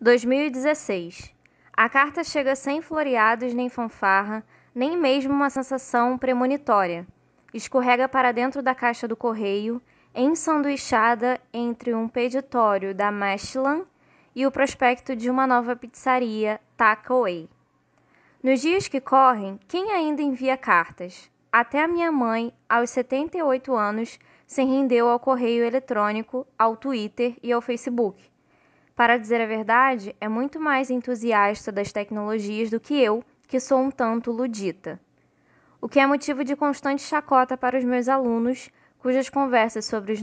2016. A carta chega sem floreados nem fanfarra, nem mesmo uma sensação premonitória. Escorrega para dentro da caixa do correio, ensanduichada entre um peditório da Michelin e o prospecto de uma nova pizzaria, Takeaway. Nos dias que correm, quem ainda envia cartas? Até a minha mãe, aos 78 anos, se rendeu ao correio eletrônico, ao Twitter e ao Facebook para dizer a verdade, é muito mais entusiasta das tecnologias do que eu, que sou um tanto ludita. O que é motivo de constante chacota para os meus alunos, cujas conversas sobre os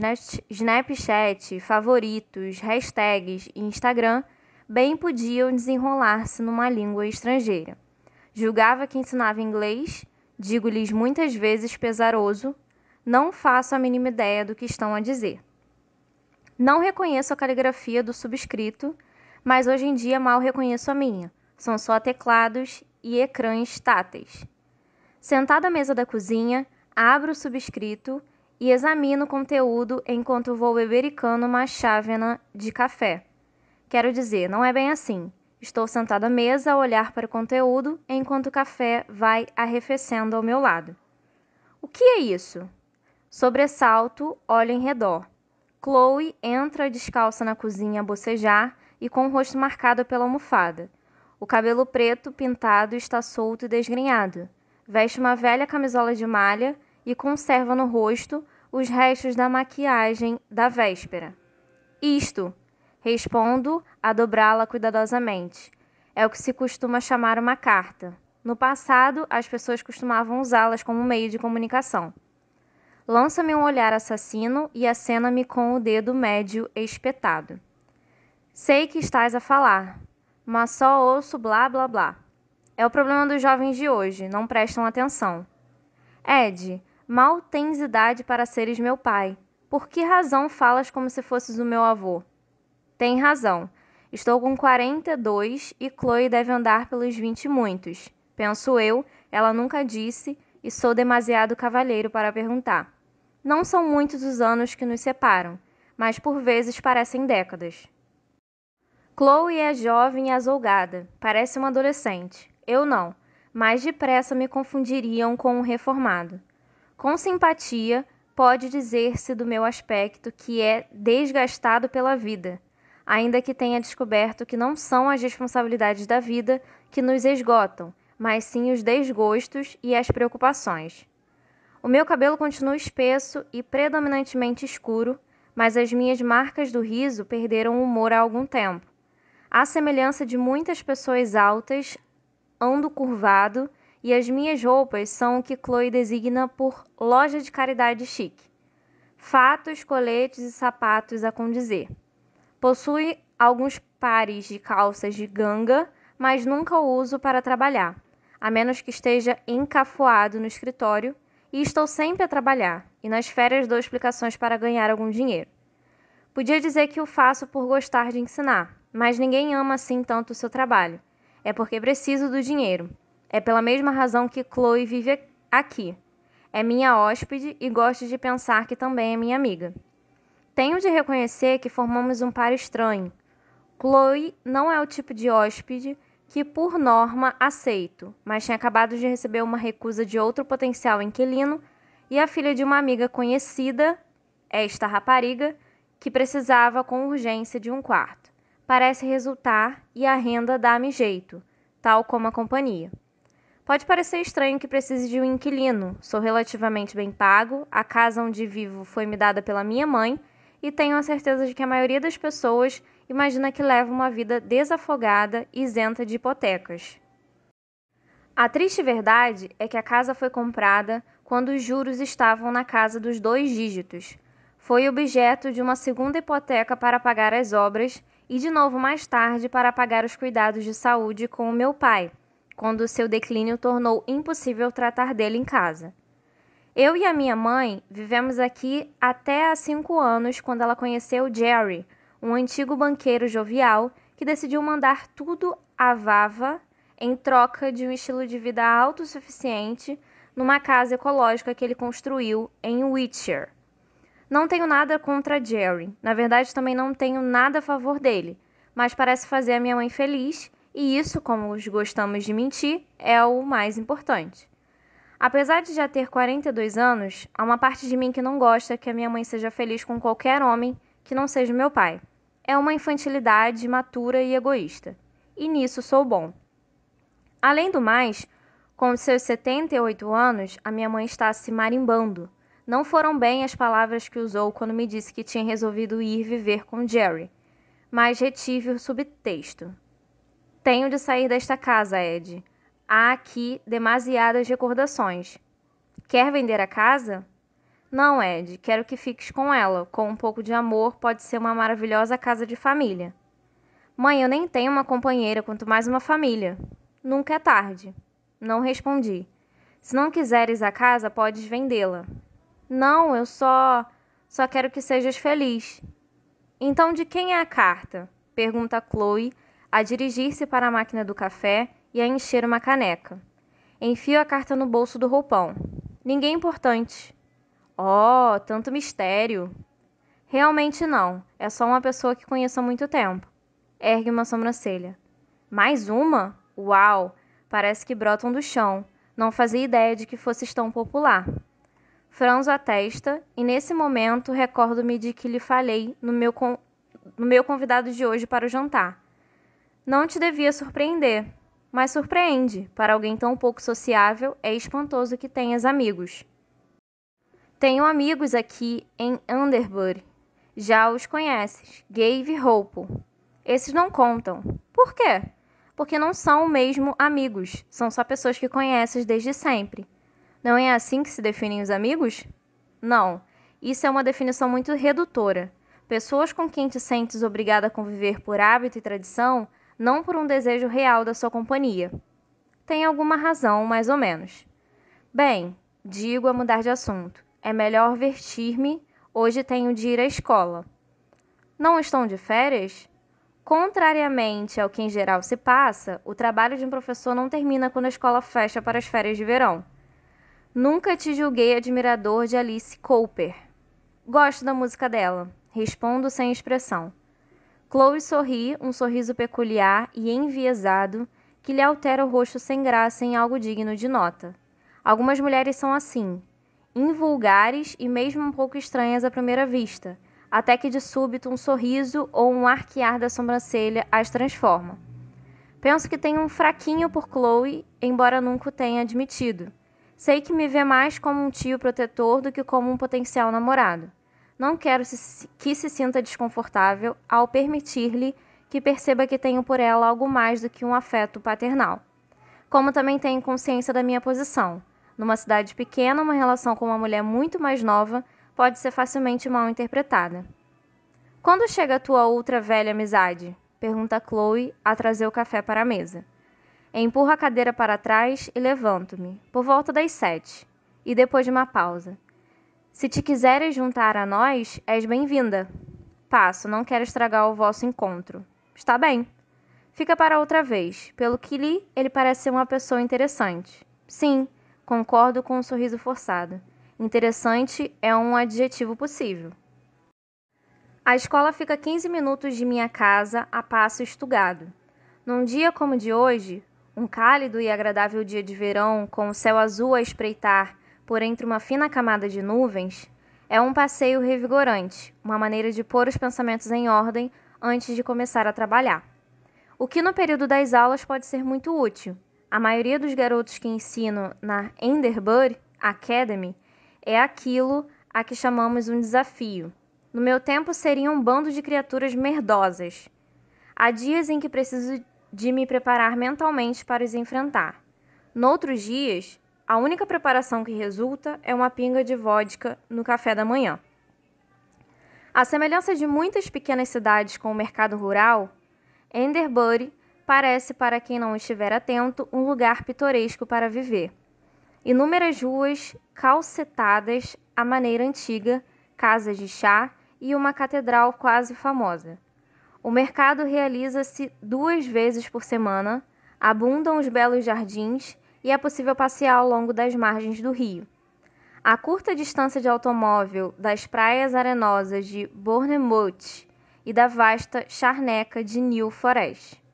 Snapchat, favoritos, hashtags e Instagram bem podiam desenrolar-se numa língua estrangeira. Julgava que ensinava inglês, digo-lhes muitas vezes pesaroso, não faço a mínima ideia do que estão a dizer. Não reconheço a caligrafia do subscrito, mas hoje em dia mal reconheço a minha. São só teclados e ecrãs táteis. Sentado à mesa da cozinha, abro o subscrito e examino o conteúdo enquanto vou bebericando uma chávena de café. Quero dizer, não é bem assim. Estou sentado à mesa a olhar para o conteúdo enquanto o café vai arrefecendo ao meu lado. O que é isso? Sobressalto, olho em redor chloe entra descalça na cozinha a bocejar e com o rosto marcado pela almofada o cabelo preto pintado está solto e desgrenhado veste uma velha camisola de malha e conserva no rosto os restos da maquiagem da véspera isto respondo a dobrá-la cuidadosamente é o que se costuma chamar uma carta no passado as pessoas costumavam usá-las como meio de comunicação Lança-me um olhar assassino e acena-me com o dedo médio espetado. Sei que estás a falar, mas só ouço blá blá blá. É o problema dos jovens de hoje, não prestam atenção. Ed, mal tens idade para seres meu pai. Por que razão falas como se fosses o meu avô? Tem razão. Estou com 42 e Chloe deve andar pelos 20 e muitos. Penso eu, ela nunca disse e sou demasiado cavalheiro para perguntar. Não são muitos os anos que nos separam, mas por vezes parecem décadas. Chloe é jovem e azulgada, parece uma adolescente. Eu não, mais depressa me confundiriam com um reformado. Com simpatia, pode dizer-se do meu aspecto que é desgastado pela vida, ainda que tenha descoberto que não são as responsabilidades da vida que nos esgotam, mas sim os desgostos e as preocupações. O meu cabelo continua espesso e predominantemente escuro, mas as minhas marcas do riso perderam o humor há algum tempo. À semelhança de muitas pessoas altas, ando curvado e as minhas roupas são o que Chloe designa por loja de caridade chique. Fatos, coletes e sapatos a condizer. Possui alguns pares de calças de ganga, mas nunca o uso para trabalhar, a menos que esteja encafuado no escritório e estou sempre a trabalhar, e nas férias dou explicações para ganhar algum dinheiro. Podia dizer que o faço por gostar de ensinar, mas ninguém ama assim tanto o seu trabalho. É porque preciso do dinheiro. É pela mesma razão que Chloe vive aqui. É minha hóspede e gosto de pensar que também é minha amiga. Tenho de reconhecer que formamos um par estranho. Chloe não é o tipo de hóspede que por norma aceito, mas tinha acabado de receber uma recusa de outro potencial inquilino e a filha de uma amiga conhecida, esta rapariga, que precisava com urgência de um quarto. Parece resultar e a renda dá-me jeito, tal como a companhia. Pode parecer estranho que precise de um inquilino, sou relativamente bem pago, a casa onde vivo foi me dada pela minha mãe e tenho a certeza de que a maioria das pessoas imagina que leva uma vida desafogada e isenta de hipotecas. A triste verdade é que a casa foi comprada quando os juros estavam na casa dos dois dígitos. Foi objeto de uma segunda hipoteca para pagar as obras e de novo mais tarde para pagar os cuidados de saúde com o meu pai, quando seu declínio tornou impossível tratar dele em casa. Eu e a minha mãe vivemos aqui até há cinco anos, quando ela conheceu Jerry, um antigo banqueiro jovial que decidiu mandar tudo à vava em troca de um estilo de vida autossuficiente numa casa ecológica que ele construiu em Witcher. Não tenho nada contra Jerry, na verdade também não tenho nada a favor dele, mas parece fazer a minha mãe feliz e isso, como gostamos de mentir, é o mais importante. Apesar de já ter 42 anos, há uma parte de mim que não gosta que a minha mãe seja feliz com qualquer homem que não seja meu pai é uma infantilidade matura e egoísta, e nisso sou bom. Além do mais, com seus 78 anos, a minha mãe está se marimbando. Não foram bem as palavras que usou quando me disse que tinha resolvido ir viver com Jerry, mas retive o subtexto. Tenho de sair desta casa, Ed. Há aqui demasiadas recordações. Quer vender a casa? Não, Ed, quero que fiques com ela. Com um pouco de amor, pode ser uma maravilhosa casa de família. Mãe, eu nem tenho uma companheira, quanto mais uma família. Nunca é tarde. Não respondi. Se não quiseres a casa, podes vendê-la. Não, eu só. só quero que sejas feliz. Então, de quem é a carta? pergunta Chloe, a dirigir-se para a máquina do café e a encher uma caneca. Enfio a carta no bolso do roupão. Ninguém importante, Oh, tanto mistério. Realmente não. É só uma pessoa que conheço há muito tempo. Ergue uma sobrancelha. Mais uma? Uau! Parece que brotam do chão. Não fazia ideia de que fosses tão popular. Franzo a testa e, nesse momento, recordo-me de que lhe falei no meu, con... no meu convidado de hoje para o jantar. Não te devia surpreender, mas surpreende. Para alguém tão pouco sociável, é espantoso que tenhas amigos. Tenho amigos aqui em Underbury. Já os conheces, Gave e Hope. Esses não contam. Por quê? Porque não são mesmo amigos, são só pessoas que conheces desde sempre. Não é assim que se definem os amigos? Não. Isso é uma definição muito redutora. Pessoas com quem te sentes obrigada a conviver por hábito e tradição, não por um desejo real da sua companhia. Tem alguma razão, mais ou menos. Bem, digo a mudar de assunto. É melhor vestir-me, hoje tenho de ir à escola. Não estão de férias? Contrariamente ao que em geral se passa, o trabalho de um professor não termina quando a escola fecha para as férias de verão. Nunca te julguei admirador de Alice Cooper. Gosto da música dela. Respondo sem expressão. Chloe sorri, um sorriso peculiar e enviesado que lhe altera o rosto sem graça em algo digno de nota. Algumas mulheres são assim, invulgares e mesmo um pouco estranhas à primeira vista, até que de súbito um sorriso ou um arquear da sobrancelha as transforma. Penso que tenho um fraquinho por Chloe, embora nunca o tenha admitido. Sei que me vê mais como um tio protetor do que como um potencial namorado. Não quero que se sinta desconfortável ao permitir-lhe que perceba que tenho por ela algo mais do que um afeto paternal. Como também tenho consciência da minha posição numa cidade pequena, uma relação com uma mulher muito mais nova pode ser facilmente mal interpretada. Quando chega a tua outra velha amizade? pergunta Chloe a trazer o café para a mesa. Empurro a cadeira para trás e levanto-me, por volta das sete, e depois de uma pausa. Se te quiseres juntar a nós, és bem-vinda. Passo, não quero estragar o vosso encontro. Está bem. Fica para outra vez. Pelo que li, ele parece ser uma pessoa interessante. Sim, Concordo com um sorriso forçado. Interessante é um adjetivo possível. A escola fica 15 minutos de minha casa a passo estugado. Num dia como de hoje, um cálido e agradável dia de verão, com o céu azul a espreitar por entre uma fina camada de nuvens, é um passeio revigorante, uma maneira de pôr os pensamentos em ordem antes de começar a trabalhar. O que no período das aulas pode ser muito útil, a maioria dos garotos que ensino na Enderbury Academy é aquilo a que chamamos um desafio. No meu tempo seria um bando de criaturas merdosas. Há dias em que preciso de me preparar mentalmente para os enfrentar. Noutros dias, a única preparação que resulta é uma pinga de vodka no café da manhã. A semelhança de muitas pequenas cidades com o mercado rural, Enderbury parece, para quem não estiver atento, um lugar pitoresco para viver. Inúmeras ruas calcetadas à maneira antiga, casas de chá e uma catedral quase famosa. O mercado realiza-se duas vezes por semana, abundam os belos jardins e é possível passear ao longo das margens do rio. A curta distância de automóvel das praias arenosas de Bournemouth e da vasta charneca de New Forest.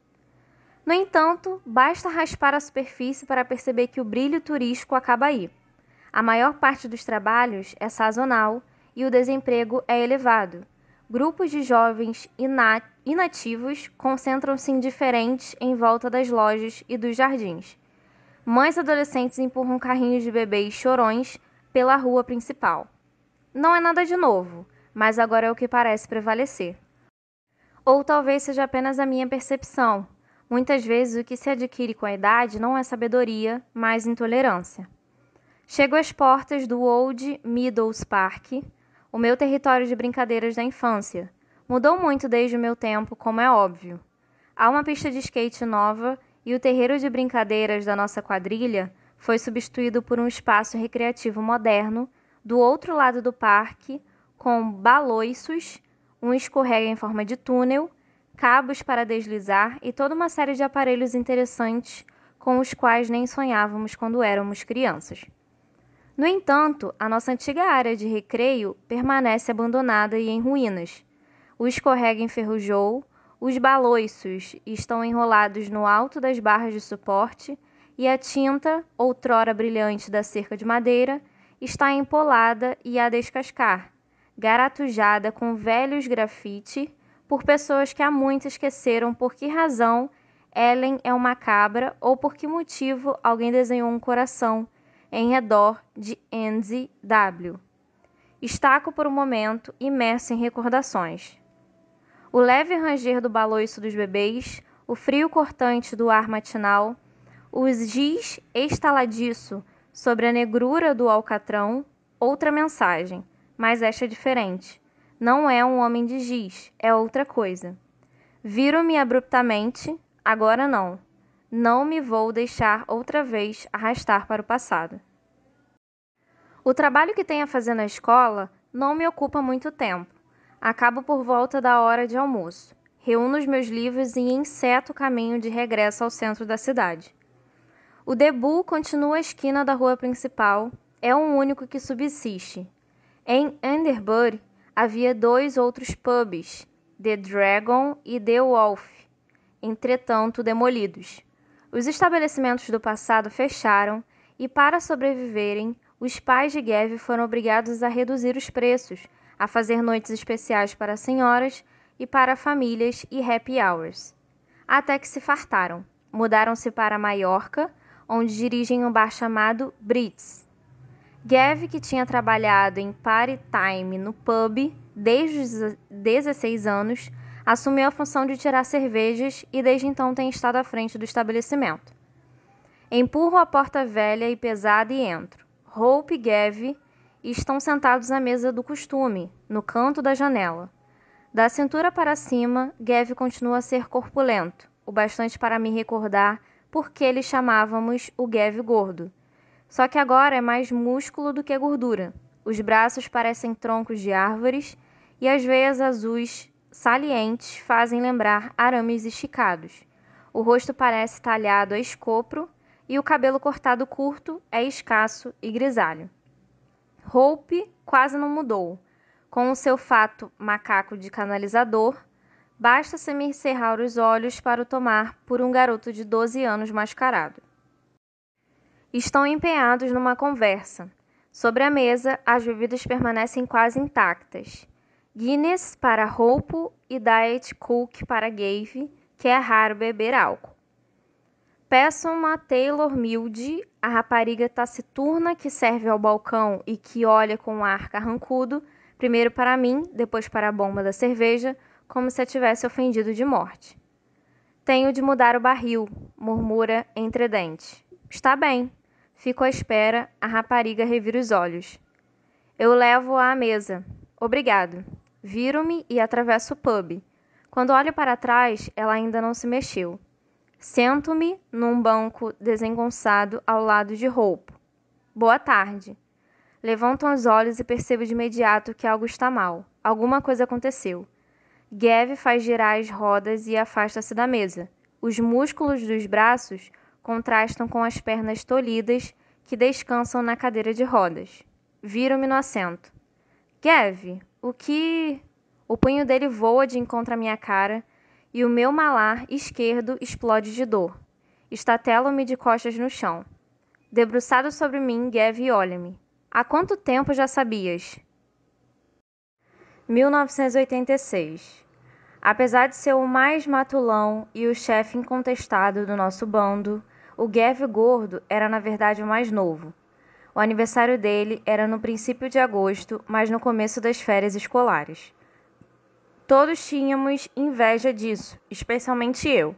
No entanto, basta raspar a superfície para perceber que o brilho turístico acaba aí. A maior parte dos trabalhos é sazonal e o desemprego é elevado. Grupos de jovens inativos concentram-se indiferentes em volta das lojas e dos jardins. Mães adolescentes empurram carrinhos de bebês chorões pela rua principal. Não é nada de novo, mas agora é o que parece prevalecer. Ou talvez seja apenas a minha percepção, Muitas vezes o que se adquire com a idade não é sabedoria, mas intolerância. Chego às portas do Old Middles Park, o meu território de brincadeiras da infância. Mudou muito desde o meu tempo, como é óbvio. Há uma pista de skate nova e o terreiro de brincadeiras da nossa quadrilha foi substituído por um espaço recreativo moderno do outro lado do parque, com baloiços, um escorrega em forma de túnel cabos para deslizar e toda uma série de aparelhos interessantes com os quais nem sonhávamos quando éramos crianças. No entanto, a nossa antiga área de recreio permanece abandonada e em ruínas. O escorrega enferrujou, os baloiços estão enrolados no alto das barras de suporte e a tinta, outrora brilhante da cerca de madeira, está empolada e a descascar, garatujada com velhos grafite por pessoas que há muito esqueceram por que razão Ellen é uma cabra ou por que motivo alguém desenhou um coração em redor de Enzy W. Estaco por um momento imerso em recordações. O leve ranger do baloiço dos bebês, o frio cortante do ar matinal, o giz estaladiço sobre a negrura do alcatrão, outra mensagem, mas esta é diferente. Não é um homem de giz, é outra coisa. Viro-me abruptamente, agora não. Não me vou deixar outra vez arrastar para o passado. O trabalho que tenho a fazer na escola não me ocupa muito tempo. Acabo por volta da hora de almoço. Reúno os meus livros e inseto o caminho de regresso ao centro da cidade. O debu continua a esquina da rua principal, é o único que subsiste. Em Underbury havia dois outros pubs, the dragon e the wolf entretanto demolidos os estabelecimentos do passado fecharam e para sobreviverem os pais de gav foram obrigados a reduzir os preços a fazer noites especiais para senhoras e para famílias e happy hours até que se fartaram mudaram-se para maiorca onde dirigem um bar chamado brits Gav, que tinha trabalhado em Party Time no pub desde os 16 anos, assumiu a função de tirar cervejas e desde então tem estado à frente do estabelecimento. Empurro a porta velha e pesada e entro. Hope e Gav estão sentados à mesa do costume, no canto da janela. Da cintura para cima, Gav continua a ser corpulento, o bastante para me recordar por que lhe chamávamos o Gav gordo só que agora é mais músculo do que gordura. Os braços parecem troncos de árvores e as veias azuis salientes fazem lembrar arames esticados. O rosto parece talhado a escopro e o cabelo cortado curto é escasso e grisalho. Hope quase não mudou. Com o seu fato macaco de canalizador, basta se me os olhos para o tomar por um garoto de 12 anos mascarado estão empenhados numa conversa. Sobre a mesa, as bebidas permanecem quase intactas. Guinness para roupo e Diet Coke para Gave, que é raro beber álcool. Peço uma Taylor Milde, a rapariga taciturna que serve ao balcão e que olha com ar carrancudo, primeiro para mim, depois para a bomba da cerveja, como se a tivesse ofendido de morte. Tenho de mudar o barril, murmura entre dentes. Está bem, Fico à espera, a rapariga revira os olhos. Eu levo-a à mesa. Obrigado. Viro-me e atravesso o pub. Quando olho para trás, ela ainda não se mexeu. Sento-me num banco desengonçado ao lado de roupa. Boa tarde. Levanto os olhos e percebo de imediato que algo está mal. Alguma coisa aconteceu. Gav faz girar as rodas e afasta-se da mesa. Os músculos dos braços contrastam com as pernas tolhidas que descansam na cadeira de rodas. Viro-me no assento. Gav, o que. O punho dele voa de encontro à minha cara e o meu malar esquerdo explode de dor. Estatelo-me de costas no chão. Debruçado sobre mim, Gav olha-me. Há quanto tempo já sabias? 1986. Apesar de ser o mais matulão e o chefe incontestado do nosso bando, o Gev gordo era na verdade o mais novo. O aniversário dele era no princípio de agosto, mas no começo das férias escolares. Todos tínhamos inveja disso, especialmente eu.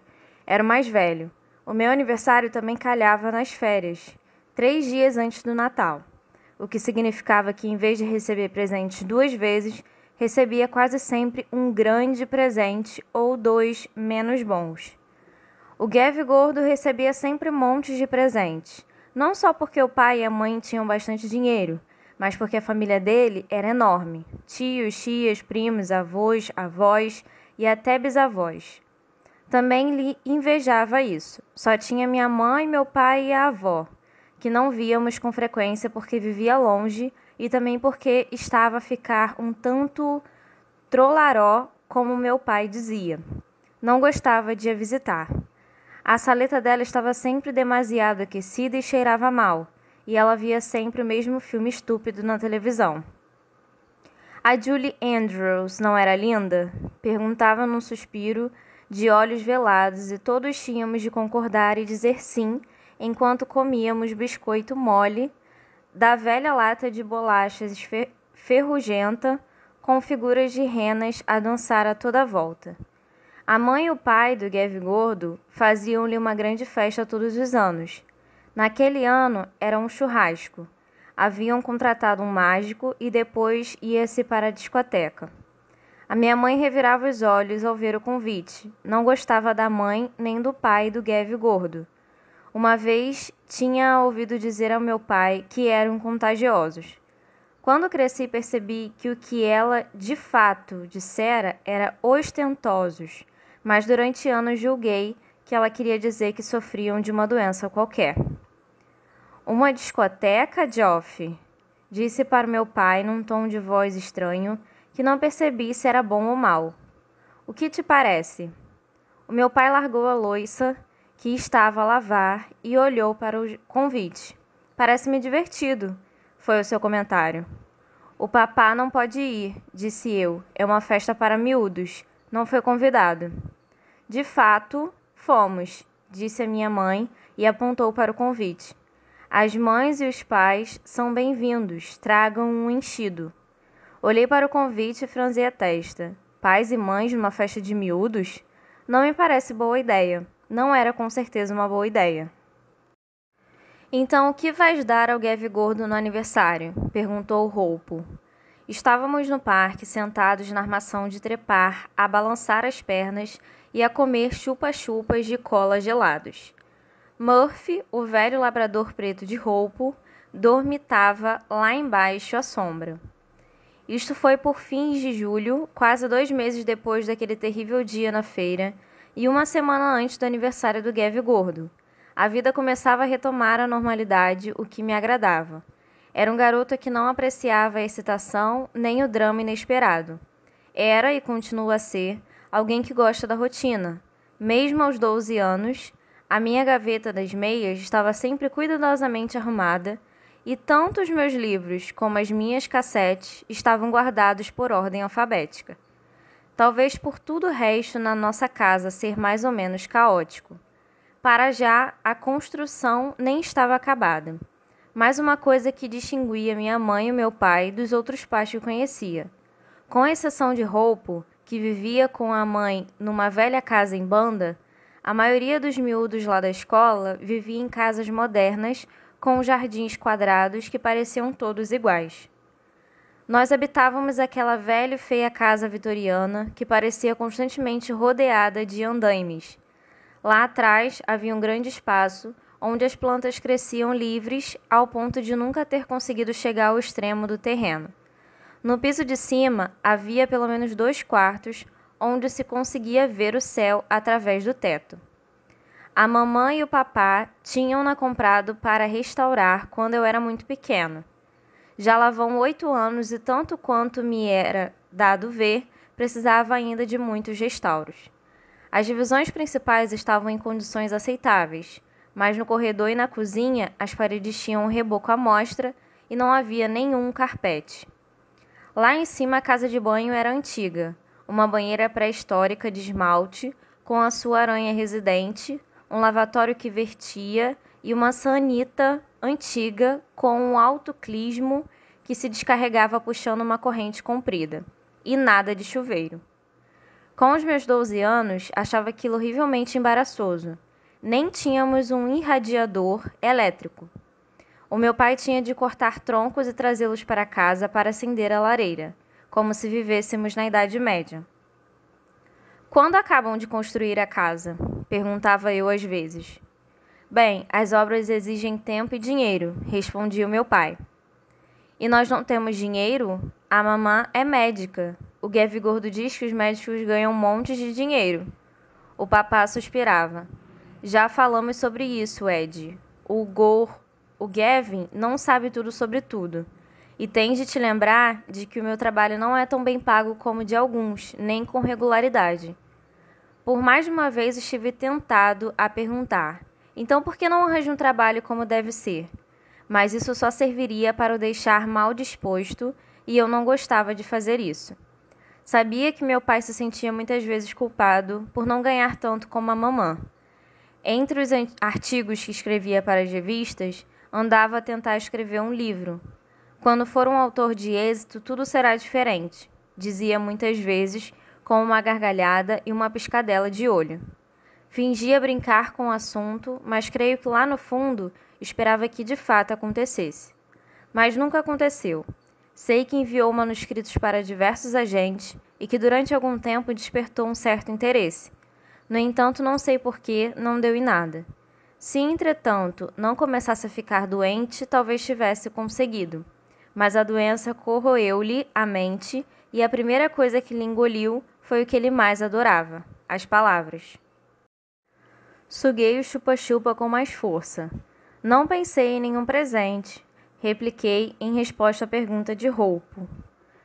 Era o mais velho. O meu aniversário também calhava nas férias, três dias antes do Natal, o que significava que, em vez de receber presentes duas vezes, recebia quase sempre um grande presente ou dois menos bons. O Guev gordo recebia sempre montes de presentes, não só porque o pai e a mãe tinham bastante dinheiro, mas porque a família dele era enorme: tios, tias, primos, avós, avós e até bisavós. Também lhe invejava isso. Só tinha minha mãe, meu pai e a avó, que não víamos com frequência porque vivia longe e também porque estava a ficar um tanto trolaró, como meu pai dizia. Não gostava de a visitar. A saleta dela estava sempre demasiado aquecida e cheirava mal, e ela via sempre o mesmo filme estúpido na televisão. A Julie Andrews não era linda? Perguntava num suspiro, de olhos velados, e todos tínhamos de concordar e dizer sim enquanto comíamos biscoito mole da velha lata de bolachas ferrugenta com figuras de renas a dançar a toda volta. A mãe e o pai do Guev Gordo faziam-lhe uma grande festa todos os anos. Naquele ano era um churrasco. Haviam contratado um mágico e depois ia-se para a discoteca. A minha mãe revirava os olhos ao ver o convite. Não gostava da mãe nem do pai do Guev Gordo. Uma vez tinha ouvido dizer ao meu pai que eram contagiosos. Quando cresci, percebi que o que ela de fato dissera era ostentosos mas durante anos julguei que ela queria dizer que sofriam de uma doença qualquer. Uma discoteca, Geoff? Disse para meu pai num tom de voz estranho que não percebi se era bom ou mal. O que te parece? O meu pai largou a louça que estava a lavar e olhou para o convite. Parece-me divertido, foi o seu comentário. O papá não pode ir, disse eu. É uma festa para miúdos. Não foi convidado. De fato, fomos, disse a minha mãe e apontou para o convite. As mães e os pais são bem-vindos, tragam um enchido. Olhei para o convite e franzi a testa. Pais e mães numa festa de miúdos? Não me parece boa ideia. Não era com certeza uma boa ideia. Então, o que vais dar ao Gav Gordo no aniversário? perguntou o Roupo. Estávamos no parque, sentados na armação de trepar, a balançar as pernas e a comer chupa-chupas de cola gelados. Murphy, o velho labrador preto de roupo, dormitava lá embaixo à sombra. Isto foi por fins de julho, quase dois meses depois daquele terrível dia na feira e uma semana antes do aniversário do Gav Gordo. A vida começava a retomar a normalidade, o que me agradava. Era um garoto que não apreciava a excitação nem o drama inesperado. Era e continua a ser alguém que gosta da rotina. Mesmo aos 12 anos, a minha gaveta das meias estava sempre cuidadosamente arrumada e tanto os meus livros como as minhas cassetes estavam guardados por ordem alfabética. Talvez por tudo o resto na nossa casa ser mais ou menos caótico. Para já, a construção nem estava acabada mais uma coisa que distinguia minha mãe e meu pai dos outros pais que conhecia. Com exceção de Roupo, que vivia com a mãe numa velha casa em banda, a maioria dos miúdos lá da escola vivia em casas modernas com jardins quadrados que pareciam todos iguais. Nós habitávamos aquela velha e feia casa vitoriana que parecia constantemente rodeada de andaimes. Lá atrás havia um grande espaço onde as plantas cresciam livres ao ponto de nunca ter conseguido chegar ao extremo do terreno. No piso de cima havia pelo menos dois quartos, onde se conseguia ver o céu através do teto. A mamãe e o papá tinham-na comprado para restaurar quando eu era muito pequeno. Já lá vão oito anos e tanto quanto me era dado ver, precisava ainda de muitos restauros. As divisões principais estavam em condições aceitáveis, mas no corredor e na cozinha as paredes tinham um reboco à mostra e não havia nenhum carpete. Lá em cima a casa de banho era antiga, uma banheira pré-histórica de esmalte, com a sua aranha residente, um lavatório que vertia e uma sanita antiga com um autoclismo que se descarregava puxando uma corrente comprida. E nada de chuveiro. Com os meus 12 anos, achava aquilo horrivelmente embaraçoso nem tínhamos um irradiador elétrico. O meu pai tinha de cortar troncos e trazê-los para casa para acender a lareira, como se vivêssemos na Idade Média. Quando acabam de construir a casa? perguntava eu às vezes. Bem, as obras exigem tempo e dinheiro, respondia o meu pai. E nós não temos dinheiro? A mamã é médica. O Guev Gordo diz que os médicos ganham um monte de dinheiro. O papá suspirava. Já falamos sobre isso, Ed. O Gor, o Gavin, não sabe tudo sobre tudo. E tens de te lembrar de que o meu trabalho não é tão bem pago como de alguns, nem com regularidade. Por mais de uma vez estive tentado a perguntar: então por que não arranjo um trabalho como deve ser? Mas isso só serviria para o deixar mal disposto e eu não gostava de fazer isso. Sabia que meu pai se sentia muitas vezes culpado por não ganhar tanto como a mamã, entre os artigos que escrevia para as revistas, andava a tentar escrever um livro. Quando for um autor de êxito, tudo será diferente, dizia muitas vezes, com uma gargalhada e uma piscadela de olho. Fingia brincar com o assunto, mas creio que lá no fundo esperava que de fato acontecesse. Mas nunca aconteceu. Sei que enviou manuscritos para diversos agentes e que durante algum tempo despertou um certo interesse no entanto, não sei porquê, não deu em nada. Se, entretanto, não começasse a ficar doente, talvez tivesse conseguido. Mas a doença corroeu-lhe a mente e a primeira coisa que lhe engoliu foi o que ele mais adorava: as palavras. Suguei o chupa-chupa com mais força. Não pensei em nenhum presente, repliquei em resposta à pergunta de roupo.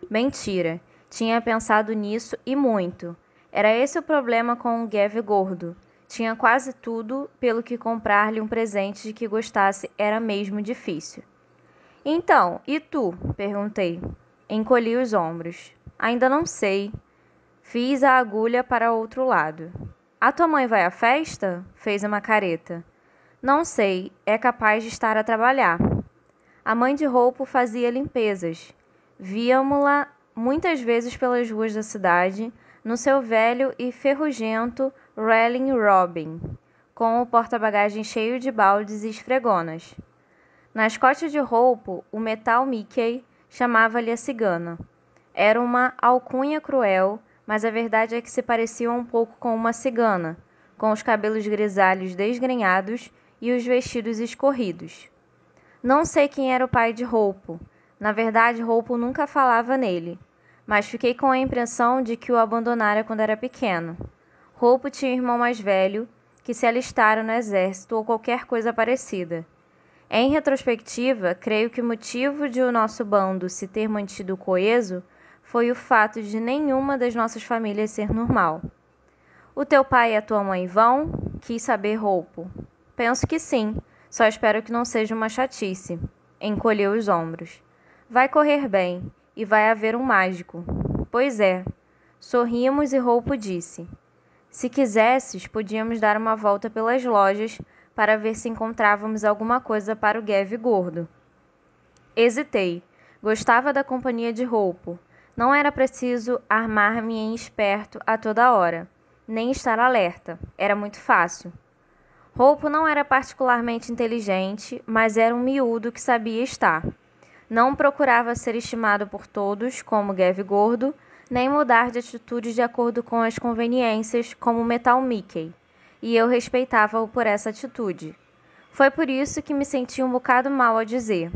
Mentira, tinha pensado nisso e muito. Era esse o problema com o Gueve gordo. Tinha quase tudo, pelo que comprar-lhe um presente de que gostasse era mesmo difícil. Então, e tu? perguntei. Encolhi os ombros. Ainda não sei. Fiz a agulha para outro lado. A tua mãe vai à festa? fez uma careta. Não sei, é capaz de estar a trabalhar. A mãe de roupa fazia limpezas. Víamo-la muitas vezes pelas ruas da cidade no seu velho e ferrugento Rallying Robin, com o porta bagagem cheio de baldes e esfregonas. Na escote de roupo, o metal Mickey chamava-lhe a cigana. Era uma alcunha cruel, mas a verdade é que se parecia um pouco com uma cigana, com os cabelos grisalhos desgrenhados e os vestidos escorridos. Não sei quem era o pai de Roupo. Na verdade, Roupo nunca falava nele mas fiquei com a impressão de que o abandonara quando era pequeno. Roupo tinha um irmão mais velho, que se alistara no exército ou qualquer coisa parecida. Em retrospectiva, creio que o motivo de o nosso bando se ter mantido coeso foi o fato de nenhuma das nossas famílias ser normal. O teu pai e a tua mãe vão? Quis saber roupo. Penso que sim, só espero que não seja uma chatice. Encolheu os ombros. Vai correr bem e vai haver um mágico. Pois é. Sorrimos e Roupo disse: Se quisesses, podíamos dar uma volta pelas lojas para ver se encontrávamos alguma coisa para o Gueve gordo. Hesitei. Gostava da companhia de Roupo. Não era preciso armar-me em esperto a toda hora, nem estar alerta. Era muito fácil. Roupo não era particularmente inteligente, mas era um miúdo que sabia estar. Não procurava ser estimado por todos, como Gav Gordo, nem mudar de atitude de acordo com as conveniências, como Metal Mickey, e eu respeitava-o por essa atitude. Foi por isso que me senti um bocado mal a dizer: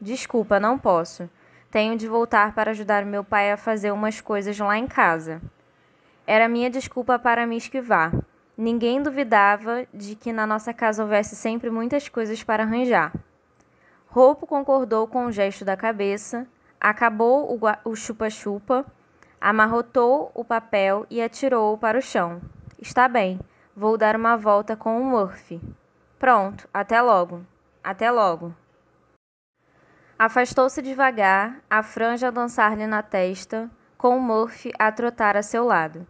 Desculpa, não posso. Tenho de voltar para ajudar meu pai a fazer umas coisas lá em casa. Era minha desculpa para me esquivar. Ninguém duvidava de que na nossa casa houvesse sempre muitas coisas para arranjar. Roupo concordou com o gesto da cabeça, acabou o chupa-chupa, amarrotou o papel e atirou-o para o chão. Está bem, vou dar uma volta com o Murphy. Pronto, até logo. Até logo. Afastou-se devagar, a franja a dançar-lhe na testa, com o Murphy a trotar a seu lado.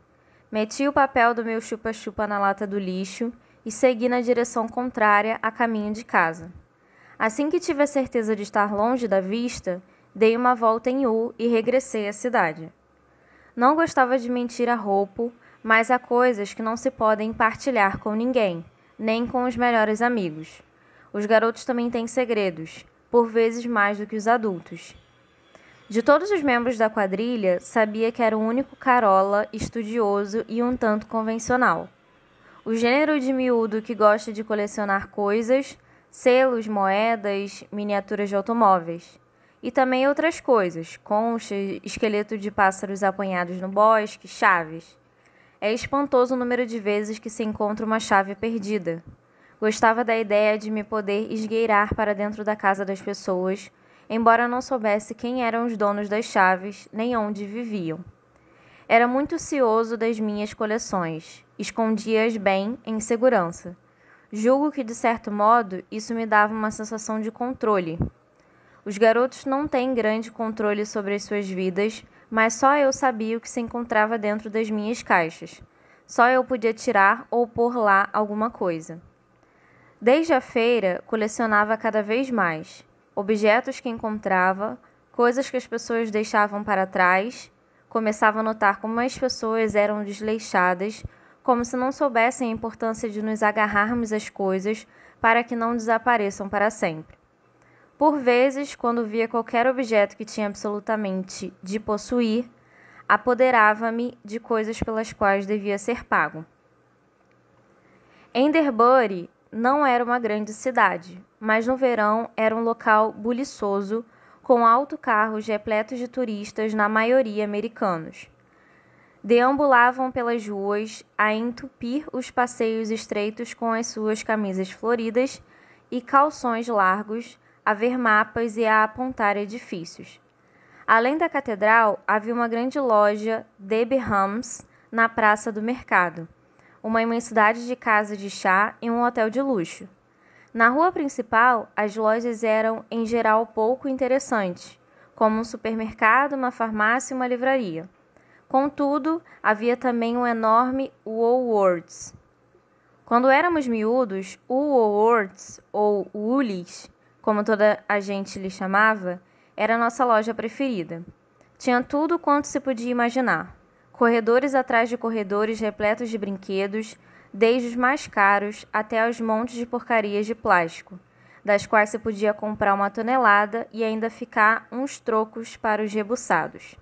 Meti o papel do meu chupa-chupa na lata do lixo e segui na direção contrária a caminho de casa. Assim que tive a certeza de estar longe da vista, dei uma volta em U e regressei à cidade. Não gostava de mentir a roupo, mas há coisas que não se podem partilhar com ninguém, nem com os melhores amigos. Os garotos também têm segredos, por vezes mais do que os adultos. De todos os membros da quadrilha, sabia que era o único carola, estudioso e um tanto convencional. O gênero de miúdo que gosta de colecionar coisas, selos, moedas, miniaturas de automóveis. E também outras coisas, conchas, esqueleto de pássaros apanhados no bosque, chaves. É espantoso o número de vezes que se encontra uma chave perdida. Gostava da ideia de me poder esgueirar para dentro da casa das pessoas, embora não soubesse quem eram os donos das chaves nem onde viviam. Era muito cioso das minhas coleções, escondia-as bem em segurança Julgo que, de certo modo, isso me dava uma sensação de controle. Os garotos não têm grande controle sobre as suas vidas, mas só eu sabia o que se encontrava dentro das minhas caixas. Só eu podia tirar ou pôr lá alguma coisa. Desde a feira, colecionava cada vez mais objetos que encontrava, coisas que as pessoas deixavam para trás. Começava a notar como as pessoas eram desleixadas como se não soubessem a importância de nos agarrarmos às coisas para que não desapareçam para sempre. Por vezes, quando via qualquer objeto que tinha absolutamente de possuir, apoderava-me de coisas pelas quais devia ser pago. Enderbury não era uma grande cidade, mas no verão era um local buliçoso, com autocarros repletos de turistas, na maioria americanos deambulavam pelas ruas a entupir os passeios estreitos com as suas camisas floridas e calções largos a ver mapas e a apontar edifícios. Além da catedral, havia uma grande loja Debe Hams na praça do mercado, uma imensidade de casa de chá e um hotel de luxo. Na rua principal, as lojas eram em geral pouco interessantes, como um supermercado, uma farmácia e uma livraria. Contudo, havia também um enorme Woolworths. Quando éramos miúdos, o Woolworths, ou Woolies, como toda a gente lhe chamava, era a nossa loja preferida. Tinha tudo quanto se podia imaginar. Corredores atrás de corredores repletos de brinquedos, desde os mais caros até aos montes de porcarias de plástico, das quais se podia comprar uma tonelada e ainda ficar uns trocos para os rebuçados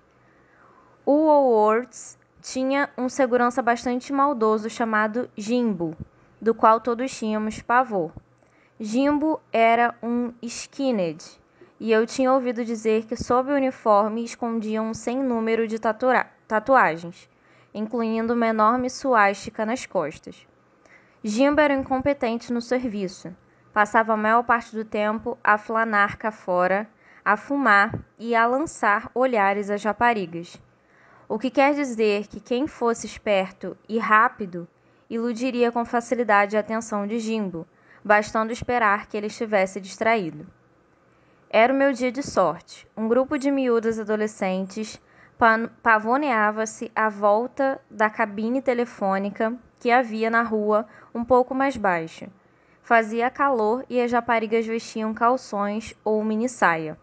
o howard tinha um segurança bastante maldoso chamado jimbo do qual todos tínhamos pavor jimbo era um skinhead e eu tinha ouvido dizer que sob o uniforme escondiam um sem número de tatuagens incluindo uma enorme suástica nas costas jimbo era incompetente no serviço passava a maior parte do tempo a flanar cá fora a fumar e a lançar olhares às raparigas o que quer dizer que quem fosse esperto e rápido iludiria com facilidade a atenção de Jimbo, bastando esperar que ele estivesse distraído. Era o meu dia de sorte. Um grupo de miúdas adolescentes pavoneava-se à volta da cabine telefônica que havia na rua um pouco mais baixa. Fazia calor e as raparigas vestiam calções ou mini saia.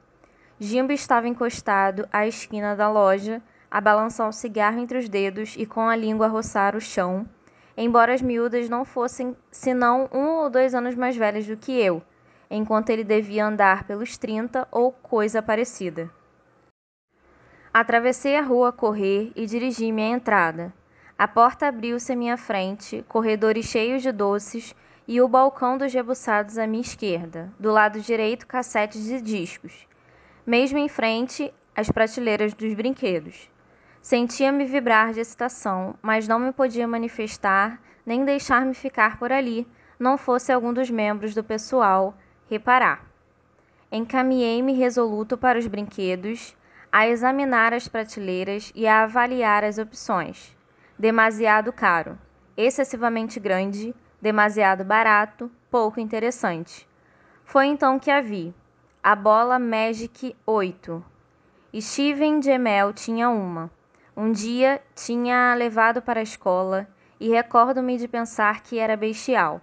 Jimbo estava encostado à esquina da loja, a balançar o cigarro entre os dedos e com a língua roçar o chão embora as miúdas não fossem senão um ou dois anos mais velhas do que eu enquanto ele devia andar pelos trinta ou coisa parecida atravessei a rua a correr e dirigi-me à entrada a porta abriu-se à minha frente corredores cheios de doces e o balcão dos debruçados à minha esquerda do lado direito cassetes e discos mesmo em frente as prateleiras dos brinquedos sentia-me vibrar de excitação mas não me podia manifestar nem deixar-me ficar por ali não fosse algum dos membros do pessoal reparar encaminhei me resoluto para os brinquedos a examinar as prateleiras e a avaliar as opções demasiado caro excessivamente grande demasiado barato pouco interessante foi então que a vi a bola magic 8. Steven Gemel tinha uma um dia tinha a levado para a escola e recordo-me de pensar que era bestial.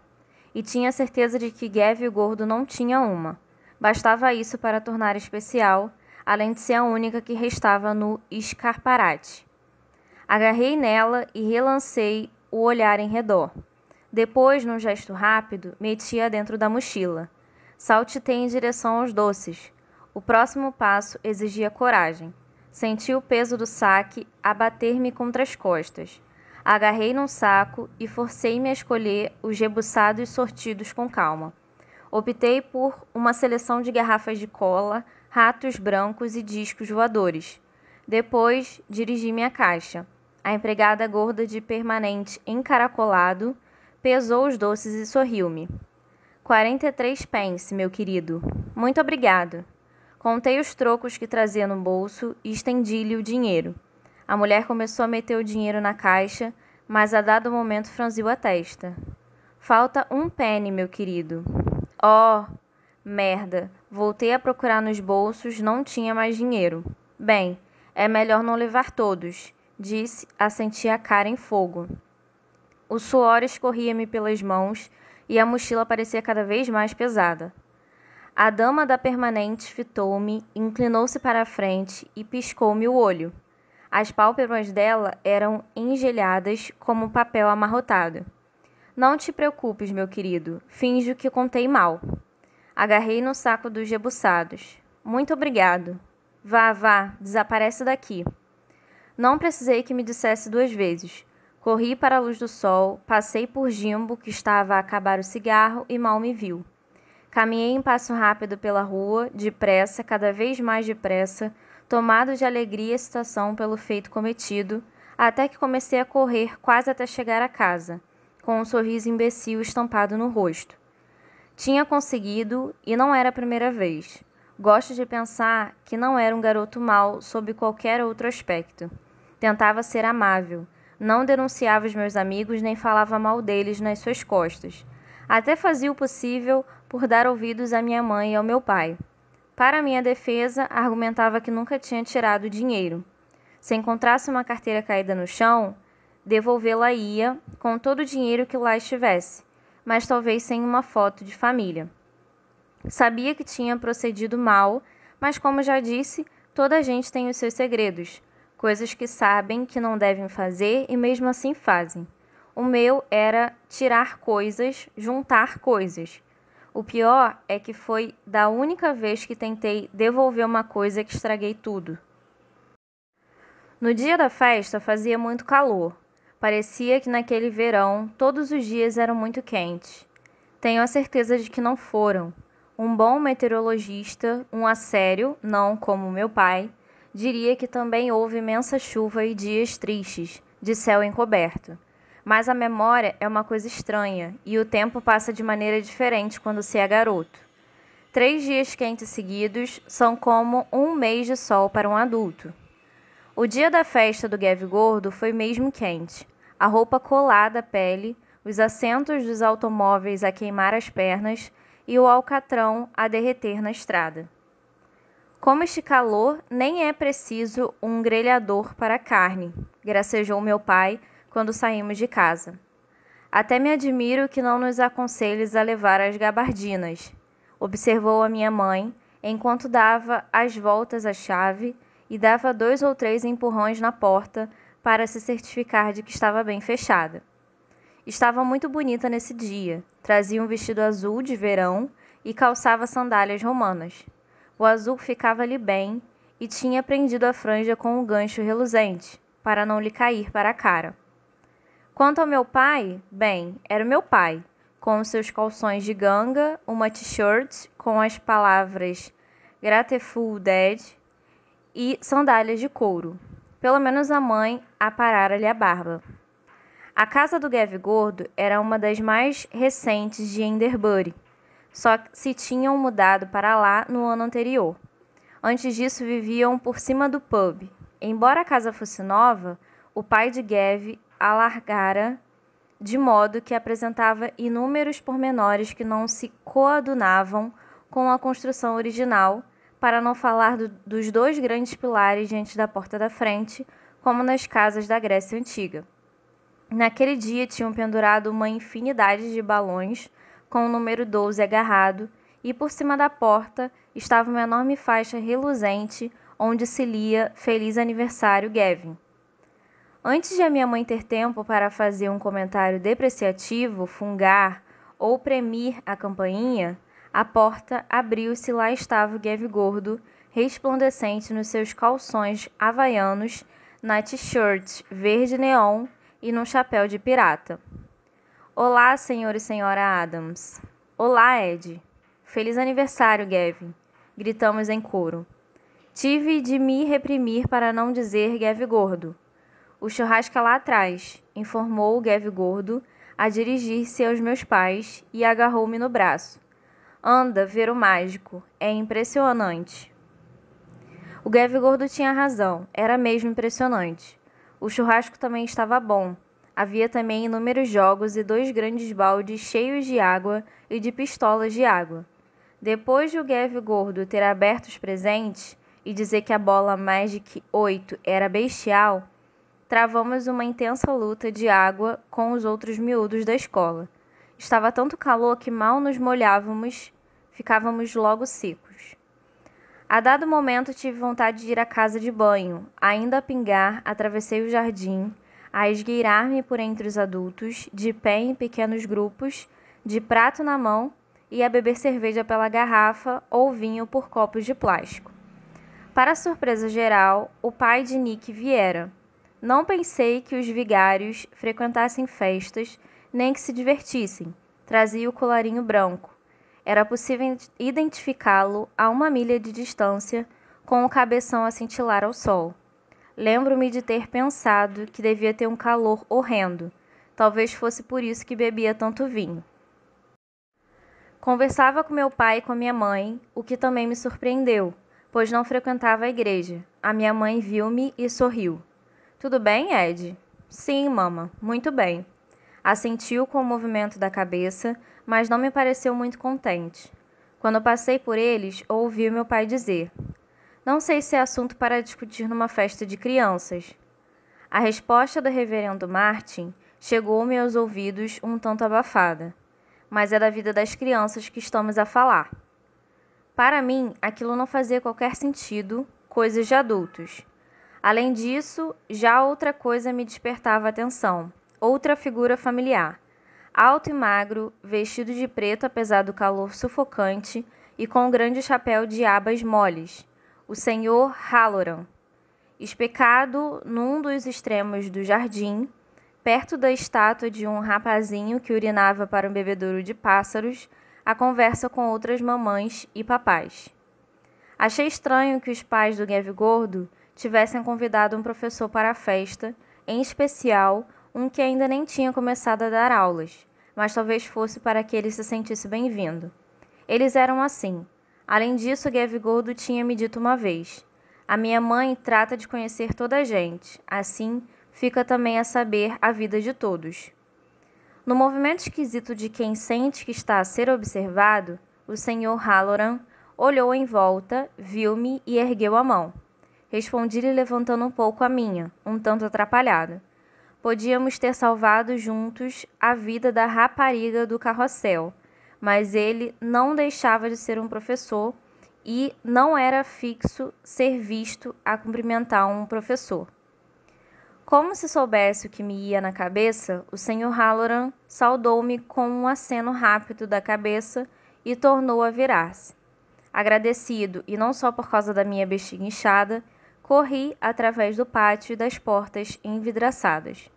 E tinha certeza de que Gueve o Gordo não tinha uma. Bastava isso para tornar especial, além de ser a única que restava no escarparate. Agarrei nela e relancei o olhar em redor. Depois, num gesto rápido, meti-a dentro da mochila. Saltei em direção aos doces. O próximo passo exigia coragem senti o peso do saque abater-me contra as costas agarrei num saco e forcei-me a escolher os rebuçados sortidos com calma optei por uma seleção de garrafas de cola ratos brancos e discos voadores depois dirigi-me à caixa a empregada gorda de permanente encaracolado pesou os doces e sorriu-me quarenta e três pence meu querido muito obrigado Contei os trocos que trazia no bolso e estendi-lhe o dinheiro. A mulher começou a meter o dinheiro na caixa, mas a dado momento franziu a testa. Falta um penny, meu querido. Oh, merda! Voltei a procurar nos bolsos, não tinha mais dinheiro. Bem, é melhor não levar todos, disse, a sentir a cara em fogo. O suor escorria-me pelas mãos e a mochila parecia cada vez mais pesada a dama da permanente fitou-me inclinou-se para a frente e piscou-me o olho as pálpebras dela eram engelhadas como papel amarrotado não te preocupes meu querido finjo que contei mal agarrei no saco dos debruçados muito obrigado vá vá desaparece daqui não precisei que me dissesse duas vezes corri para a luz do sol passei por jimbo que estava a acabar o cigarro e mal me viu Caminhei em passo rápido pela rua, depressa, cada vez mais depressa, tomado de alegria e excitação pelo feito cometido, até que comecei a correr quase até chegar a casa, com um sorriso imbecil estampado no rosto. Tinha conseguido e não era a primeira vez. Gosto de pensar que não era um garoto mau sob qualquer outro aspecto. Tentava ser amável, não denunciava os meus amigos nem falava mal deles nas suas costas. Até fazia o possível por dar ouvidos à minha mãe e ao meu pai. Para minha defesa, argumentava que nunca tinha tirado o dinheiro. Se encontrasse uma carteira caída no chão, devolvê-la ia com todo o dinheiro que lá estivesse, mas talvez sem uma foto de família. Sabia que tinha procedido mal, mas como já disse, toda a gente tem os seus segredos, coisas que sabem que não devem fazer e mesmo assim fazem. O meu era tirar coisas, juntar coisas. O pior é que foi da única vez que tentei devolver uma coisa que estraguei tudo. No dia da festa fazia muito calor. Parecia que naquele verão todos os dias eram muito quentes. Tenho a certeza de que não foram. Um bom meteorologista, um a sério, não como meu pai, diria que também houve imensa chuva e dias tristes, de céu encoberto. Mas a memória é uma coisa estranha e o tempo passa de maneira diferente quando se é garoto. Três dias quentes seguidos são como um mês de sol para um adulto. O dia da festa do Gav Gordo foi mesmo quente. A roupa colada à pele, os assentos dos automóveis a queimar as pernas e o alcatrão a derreter na estrada. Como este calor, nem é preciso um grelhador para a carne, gracejou meu pai quando saímos de casa. Até me admiro que não nos aconselhes a levar as gabardinas, observou a minha mãe, enquanto dava as voltas à chave e dava dois ou três empurrões na porta para se certificar de que estava bem fechada. Estava muito bonita nesse dia, trazia um vestido azul de verão e calçava sandálias romanas. O azul ficava lhe bem e tinha prendido a franja com um gancho reluzente, para não lhe cair para a cara. Quanto ao meu pai, bem, era o meu pai, com seus calções de ganga, uma t-shirt com as palavras Grateful Dead e sandálias de couro. Pelo menos a mãe aparara-lhe a barba. A casa do Gav Gordo era uma das mais recentes de Enderbury, só se tinham mudado para lá no ano anterior. Antes disso, viviam por cima do pub. Embora a casa fosse nova, o pai de Gav alargara de modo que apresentava inúmeros pormenores que não se coadunavam com a construção original, para não falar do, dos dois grandes pilares diante da porta da frente, como nas casas da Grécia Antiga. Naquele dia tinham pendurado uma infinidade de balões, com o número 12 agarrado, e por cima da porta estava uma enorme faixa reluzente onde se lia Feliz Aniversário, Gavin. Antes de a minha mãe ter tempo para fazer um comentário depreciativo, fungar ou premir a campainha, a porta abriu-se e lá estava o Gueve Gordo, resplandecente nos seus calções havaianos, na t-shirt verde neon e num chapéu de pirata. Olá, senhor e senhora Adams. Olá, Ed. Feliz aniversário, Gavin. Gritamos em coro. Tive de me reprimir para não dizer Gav gordo, o churrasco é lá atrás, informou o Gav Gordo a dirigir-se aos meus pais e agarrou-me no braço. Anda ver o mágico, é impressionante. O Gav Gordo tinha razão, era mesmo impressionante. O churrasco também estava bom. Havia também inúmeros jogos e dois grandes baldes cheios de água e de pistolas de água. Depois de o Gueve Gordo ter aberto os presentes e dizer que a bola Magic 8 era bestial, travamos uma intensa luta de água com os outros miúdos da escola. Estava tanto calor que mal nos molhávamos, ficávamos logo secos. A dado momento tive vontade de ir à casa de banho. Ainda a pingar, atravessei o jardim, a esgueirar-me por entre os adultos, de pé em pequenos grupos, de prato na mão e a beber cerveja pela garrafa ou vinho por copos de plástico. Para surpresa geral, o pai de Nick viera. Não pensei que os vigários frequentassem festas, nem que se divertissem. Trazia o colarinho branco. Era possível identificá-lo a uma milha de distância, com o cabeção a cintilar ao sol. Lembro-me de ter pensado que devia ter um calor horrendo. Talvez fosse por isso que bebia tanto vinho. Conversava com meu pai e com minha mãe, o que também me surpreendeu, pois não frequentava a igreja. A minha mãe viu-me e sorriu. Tudo bem, Ed? Sim, mama, muito bem. Assentiu com o movimento da cabeça, mas não me pareceu muito contente. Quando passei por eles, ouvi meu pai dizer: Não sei se é assunto para discutir numa festa de crianças. A resposta do reverendo Martin chegou-me aos ouvidos um tanto abafada, mas é da vida das crianças que estamos a falar. Para mim, aquilo não fazia qualquer sentido, coisas de adultos. Além disso, já outra coisa me despertava atenção: outra figura familiar. Alto e magro, vestido de preto apesar do calor sufocante e com um grande chapéu de abas moles, o senhor Halloran. Especado num dos extremos do jardim, perto da estátua de um rapazinho que urinava para um bebedouro de pássaros, a conversa com outras mamães e papais. Achei estranho que os pais do Gav Gordo tivessem convidado um professor para a festa, em especial um que ainda nem tinha começado a dar aulas, mas talvez fosse para que ele se sentisse bem-vindo. Eles eram assim. Além disso, Gavigold tinha me dito uma vez: A minha mãe trata de conhecer toda a gente, assim fica também a saber a vida de todos. No movimento esquisito de quem sente que está a ser observado, o senhor Halloran olhou em volta, viu-me e ergueu a mão respondi-lhe levantando um pouco a minha, um tanto atrapalhada. Podíamos ter salvado juntos a vida da rapariga do carrossel, mas ele não deixava de ser um professor e não era fixo ser visto a cumprimentar um professor. Como se soubesse o que me ia na cabeça, o Sr. Halloran saudou-me com um aceno rápido da cabeça e tornou a virar-se. Agradecido, e não só por causa da minha bexiga inchada, corri através do pátio e das portas envidraçadas.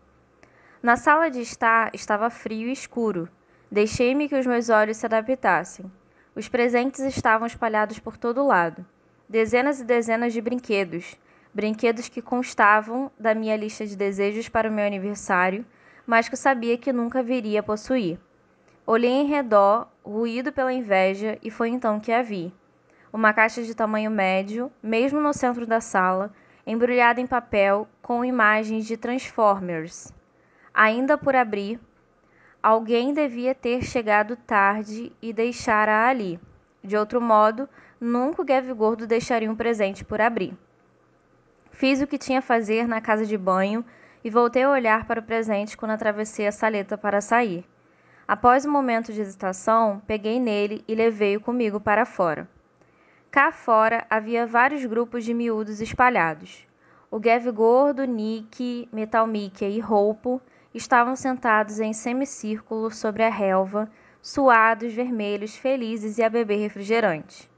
Na sala de estar estava frio e escuro. Deixei-me que os meus olhos se adaptassem. Os presentes estavam espalhados por todo lado. Dezenas e dezenas de brinquedos. Brinquedos que constavam da minha lista de desejos para o meu aniversário, mas que sabia que nunca viria a possuir. Olhei em redor, ruído pela inveja, e foi então que a vi uma caixa de tamanho médio, mesmo no centro da sala, embrulhada em papel com imagens de Transformers. Ainda por abrir, alguém devia ter chegado tarde e deixara ali. De outro modo, nunca o Gav Gordo deixaria um presente por abrir. Fiz o que tinha a fazer na casa de banho e voltei a olhar para o presente quando atravessei a saleta para sair. Após um momento de hesitação, peguei nele e levei-o comigo para fora cá fora havia vários grupos de miúdos espalhados o Gav-gordo nick metal Mickey e roupo estavam sentados em semicírculo sobre a relva suados vermelhos felizes e a beber refrigerante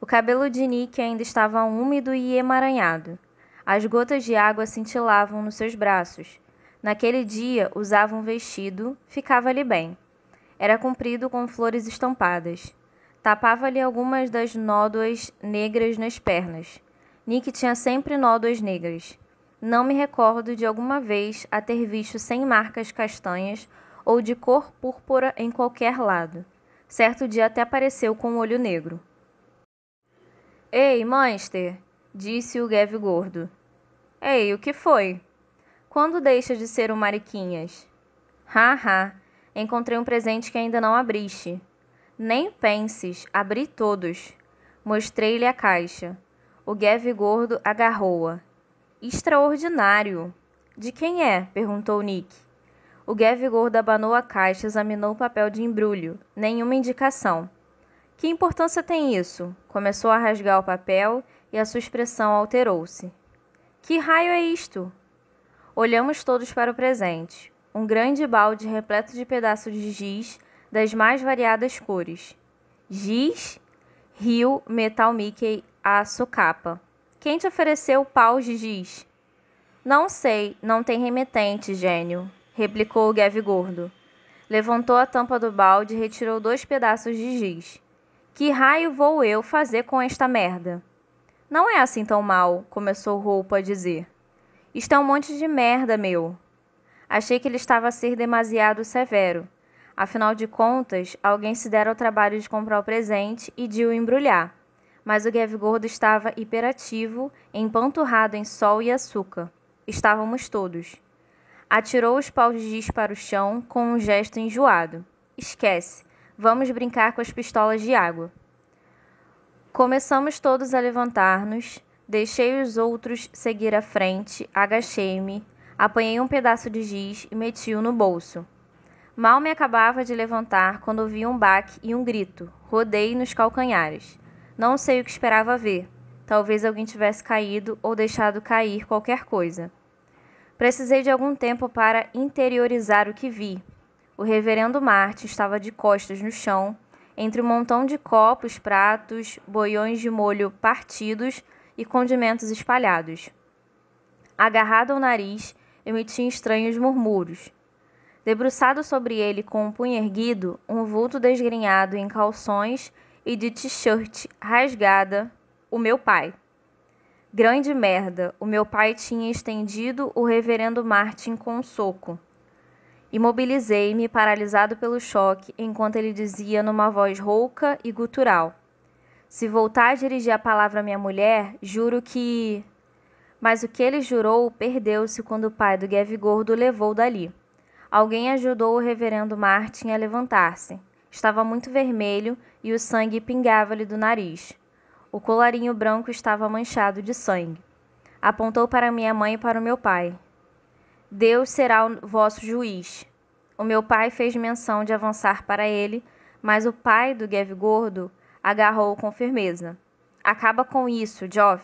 o cabelo de nick ainda estava úmido e emaranhado as gotas de água cintilavam nos seus braços naquele dia usava um vestido ficava-lhe bem era comprido com flores estampadas Tapava-lhe algumas das nódoas negras nas pernas. Nick tinha sempre nódoas negras. Não me recordo de alguma vez a ter visto sem marcas castanhas ou de cor púrpura em qualquer lado. Certo dia até apareceu com um olho negro. Ei, Monster! disse o Gav gordo. Ei, o que foi? Quando deixa de ser um mariquinhas? Haha, encontrei um presente que ainda não abriste. Nem penses, abri todos. Mostrei-lhe a caixa. O Gueve gordo agarrou-a. Extraordinário! De quem é? perguntou Nick. O Gueve gordo abanou a caixa, examinou o papel de embrulho. Nenhuma indicação. Que importância tem isso? Começou a rasgar o papel e a sua expressão alterou-se. Que raio é isto? Olhamos todos para o presente. Um grande balde repleto de pedaços de giz das mais variadas cores: giz, rio, metal Mickey, a socapa. Quem te ofereceu paus de giz? Não sei, não tem remetente, gênio, replicou o Gav gordo. Levantou a tampa do balde e retirou dois pedaços de giz. Que raio vou eu fazer com esta merda? Não é assim tão mal, começou Roupa a dizer. é um monte de merda, meu. Achei que ele estava a ser demasiado severo. Afinal de contas, alguém se dera ao trabalho de comprar o presente e de o embrulhar. Mas o Gordo estava hiperativo, empanturrado em sol e açúcar. Estávamos todos. Atirou os paus de giz para o chão com um gesto enjoado. Esquece, vamos brincar com as pistolas de água. Começamos todos a levantar-nos, deixei os outros seguir à frente, agachei-me, apanhei um pedaço de giz e meti-o no bolso. Mal me acabava de levantar quando ouvi um baque e um grito. Rodei nos calcanhares. Não sei o que esperava ver. Talvez alguém tivesse caído ou deixado cair qualquer coisa. Precisei de algum tempo para interiorizar o que vi. O reverendo Marte estava de costas no chão, entre um montão de copos, pratos, boiões de molho partidos e condimentos espalhados. Agarrado ao nariz, emitia estranhos murmúrios debruçado sobre ele com o punho erguido um vulto desgrenhado em calções e de t-shirt rasgada o meu pai grande merda o meu pai tinha estendido o reverendo martin com um soco imobilizei-me paralisado pelo choque enquanto ele dizia numa voz rouca e gutural se voltar a dirigir a palavra à minha mulher juro que mas o que ele jurou perdeu-se quando o pai do Gué Gordo levou dali Alguém ajudou o reverendo Martin a levantar-se. Estava muito vermelho e o sangue pingava-lhe do nariz. O colarinho branco estava manchado de sangue. Apontou para minha mãe e para o meu pai. Deus será o vosso juiz. O meu pai fez menção de avançar para ele, mas o pai do Gueve Gordo agarrou-o com firmeza. Acaba com isso, A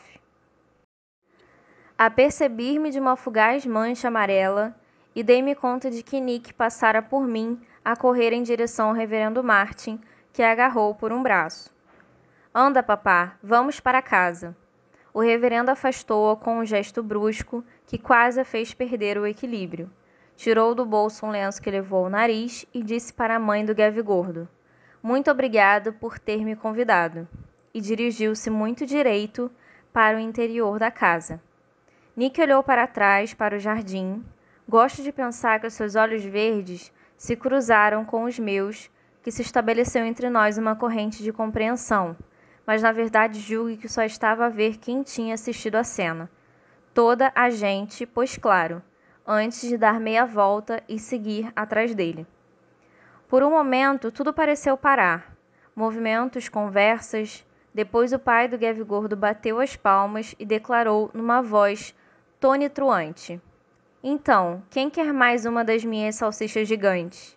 Apercebi-me de uma fugaz mancha amarela e dei-me conta de que Nick passara por mim a correr em direção ao reverendo Martin, que a agarrou por um braço. Anda, papá, vamos para casa. O reverendo afastou-a com um gesto brusco que quase a fez perder o equilíbrio. Tirou do bolso um lenço que levou ao nariz e disse para a mãe do Gavigordo: Muito obrigado por ter me convidado. E dirigiu-se muito direito para o interior da casa. Nick olhou para trás, para o jardim, gosto de pensar que os seus olhos verdes se cruzaram com os meus que se estabeleceu entre nós uma corrente de compreensão mas na verdade julgue que só estava a ver quem tinha assistido à cena toda a gente pois claro antes de dar meia volta e seguir atrás dele por um momento tudo pareceu parar movimentos conversas depois o pai do gueve gordo bateu as palmas e declarou numa voz tonitruante então, quem quer mais uma das minhas salsichas gigantes?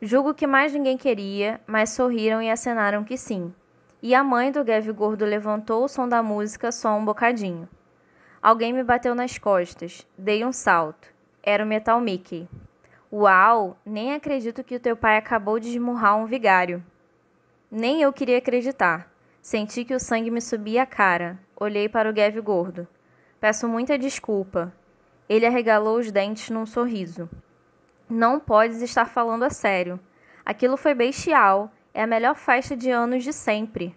Julgo que mais ninguém queria, mas sorriram e acenaram que sim. E a mãe do Gav Gordo levantou o som da música só um bocadinho. Alguém me bateu nas costas. Dei um salto. Era o Metal Mickey. Uau, nem acredito que o teu pai acabou de esmurrar um vigário. Nem eu queria acreditar. Senti que o sangue me subia a cara. Olhei para o Gav Gordo. Peço muita desculpa. Ele arregalou os dentes num sorriso. Não podes estar falando a sério. Aquilo foi bestial. É a melhor festa de anos de sempre.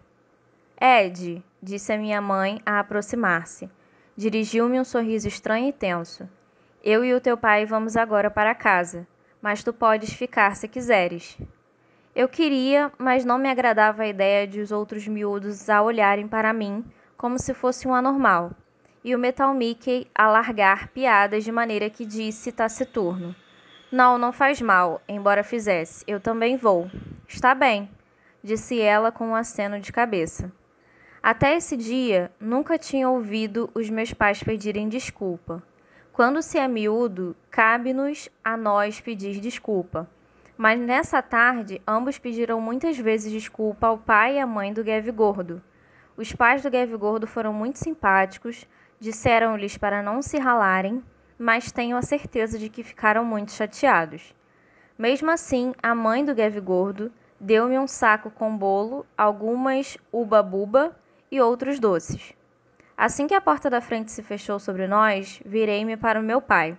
Ed, disse a minha mãe a aproximar-se. Dirigiu-me um sorriso estranho e tenso. Eu e o teu pai vamos agora para casa, mas tu podes ficar se quiseres. Eu queria, mas não me agradava a ideia de os outros miúdos a olharem para mim como se fosse um anormal e o Metal Mickey alargar piadas de maneira que disse taciturno: tá Não, não faz mal, embora fizesse, eu também vou. Está bem, disse ela com um aceno de cabeça. Até esse dia, nunca tinha ouvido os meus pais pedirem desculpa. Quando se é miúdo, cabe-nos a nós pedir desculpa. Mas nessa tarde, ambos pediram muitas vezes desculpa ao pai e à mãe do Gav Gordo. Os pais do Gav Gordo foram muito simpáticos, Disseram-lhes para não se ralarem, mas tenho a certeza de que ficaram muito chateados. Mesmo assim, a mãe do Gordo deu-me um saco com bolo, algumas uba-buba e outros doces. Assim que a porta da frente se fechou sobre nós, virei-me para o meu pai.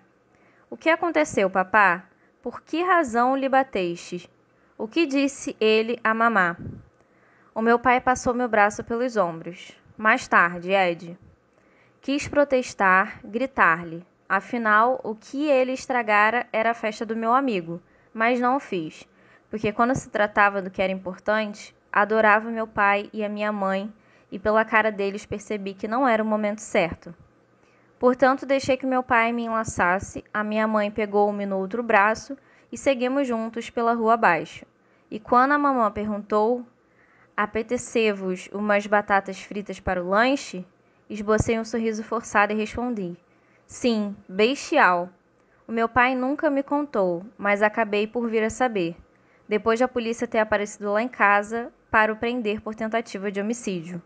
O que aconteceu, papá? Por que razão lhe bateste? O que disse ele a mamá? O meu pai passou meu braço pelos ombros. Mais tarde, Ed quis protestar gritar-lhe afinal o que ele estragara era a festa do meu amigo mas não o fiz porque quando se tratava do que era importante adorava meu pai e a minha mãe e pela cara deles percebi que não era o momento certo portanto deixei que meu pai me enlaçasse a minha mãe pegou-me no outro braço e seguimos juntos pela rua abaixo e quando a mamã perguntou "Apetece-vos umas batatas fritas para o lanche esbocei um sorriso forçado e respondi sim bestial o meu pai nunca me contou mas acabei por vir a saber depois da polícia ter aparecido lá em casa para o prender por tentativa de homicídio